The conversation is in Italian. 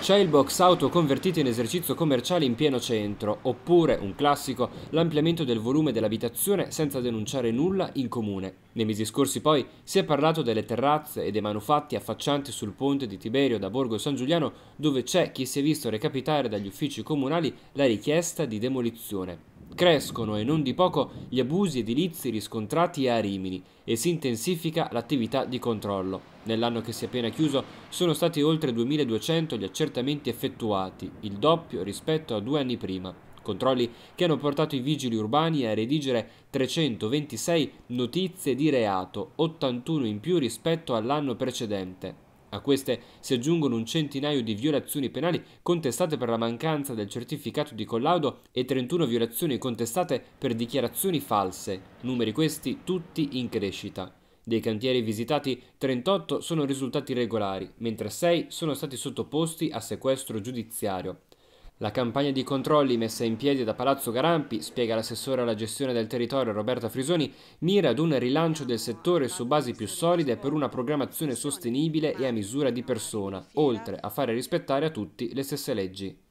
C'è il box auto convertito in esercizio commerciale in pieno centro, oppure, un classico, l'ampliamento del volume dell'abitazione senza denunciare nulla in comune. Nei mesi scorsi poi si è parlato delle terrazze e dei manufatti affaccianti sul ponte di Tiberio da Borgo San Giuliano, dove c'è chi si è visto recapitare dagli uffici comunali la richiesta di demolizione. Crescono e non di poco gli abusi edilizi riscontrati a Rimini e si intensifica l'attività di controllo. Nell'anno che si è appena chiuso sono stati oltre 2200 gli accertamenti effettuati, il doppio rispetto a due anni prima. Controlli che hanno portato i vigili urbani a redigere 326 notizie di reato, 81 in più rispetto all'anno precedente. A queste si aggiungono un centinaio di violazioni penali contestate per la mancanza del certificato di collaudo e 31 violazioni contestate per dichiarazioni false, numeri questi tutti in crescita. Dei cantieri visitati, 38 sono risultati regolari, mentre 6 sono stati sottoposti a sequestro giudiziario. La campagna di controlli messa in piedi da Palazzo Garampi, spiega l'assessore alla gestione del territorio Roberta Frisoni, mira ad un rilancio del settore su basi più solide per una programmazione sostenibile e a misura di persona, oltre a fare rispettare a tutti le stesse leggi.